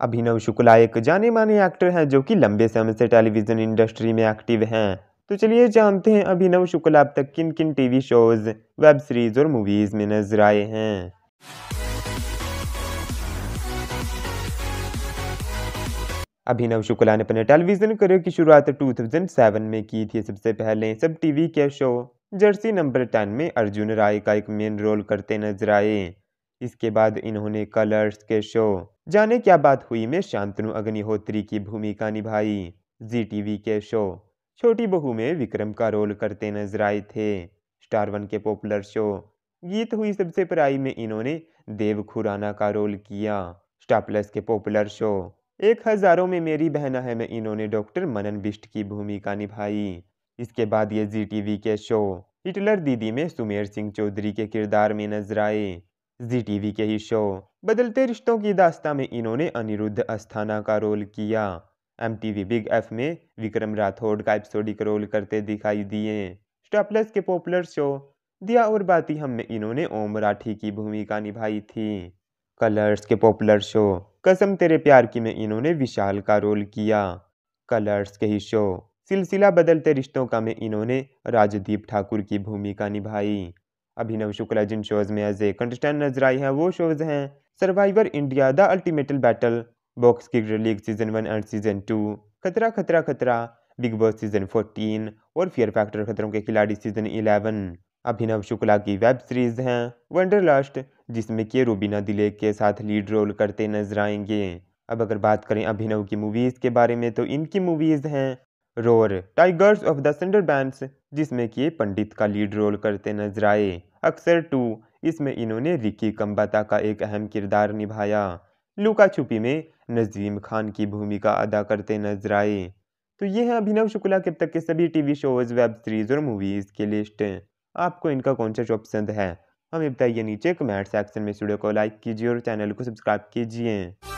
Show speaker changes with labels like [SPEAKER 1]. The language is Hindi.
[SPEAKER 1] अभिनव शुक्ला एक जाने माने एक्टर हैं जो कि लंबे समय से टेलीविज़न इंडस्ट्री में एक्टिव हैं तो चलिए जानते हैं अभिनव शुक्ला अब तक किन किन टीवी शोज़ वेब सीरीज़ और मूवीज़ में नजर आए हैं अभिनव शुक्ला ने अपने टेलीविज़न करियर की शुरुआत 2007 में की थी सबसे पहले सब टीवी के शो जर्सी नंबर टेन में अर्जुन राय का एक मेन रोल करते नजर आए इसके बाद इन्होंने कलर्स के शो जाने क्या बात हुई में शांतनु अग्निहोत्री की भूमिका निभाई जी टीवी के शो छोटी बहू में विक्रम का रोल करते नजर आए थे स्टार वन के पॉपुलर शो गीत हुई सबसे पराई में इन्होंने देव खुराना का रोल किया स्टार प्लस के पॉपुलर शो एक हज़ारों में मेरी बहना है में इन्होंने डॉक्टर मनन बिष्ट की भूमिका निभाई इसके बाद ये जी टीवी के शो हिटलर दीदी में सुमेर सिंह चौधरी के किरदार में नजर आए जी टीवी के ही शो बदलते रिश्तों की दास्ता में इन्होंने अनिरुद्ध अस्थाना का रोल किया एम बिग एफ में विक्रम राठौड़ का एपिसोडिक रोल करते दिखाई दिए स्टॉपलेस के पॉपुलर शो दिया और बाती हम में इन्होंने ओम राठी की भूमिका निभाई थी कलर्स के पॉपुलर शो कसम तेरे प्यार की में इन्होंने विशाल का रोल किया कलर्स के ही शो सिलसिला बदलते रिश्तों का में इन्होंने राजदीप ठाकुर की भूमिका निभाई अभिनव शुक्ला जिन शोज़ में एज ए कंटेस्टेंट नजर आई हैं वो शोज़ हैं Survivor India the ultimate battle box की league season one and season two खतरा खतरा खतरा बिग बॉस सीजन फोर्टीन और फियर फैक्टर खतरों के खिलाड़ी सीजन इलेवन अभिनव शुक्ला की वेब सीरीज हैं लास्ट जिसमें के रूबीना दिले के साथ लीड रोल करते नजर आएंगे अब अगर बात करें अभिनव की मूवीज़ के बारे में तो इनकी मूवीज़ हैं Roar Tigers of the Sundarbans जिसमें कि पंडित का लीड रोल करते नजर आए अक्सर टू इसमें इन्होंने रिकी कम्बाता का एक अहम किरदार निभाया लुका छुपी में नज़ीम खान की भूमिका अदा करते नजर आए तो ये हैं अभिनव शुक्ला के अब तक के सभी टीवी शोज़ वेब सीरीज़ और मूवीज़ की लिस्ट आपको इनका कौन सा शो पसंद है हमें बताइए नीचे कमेंट सेक्शन में स्टूडियो को लाइक कीजिए और चैनल को सब्सक्राइब कीजिए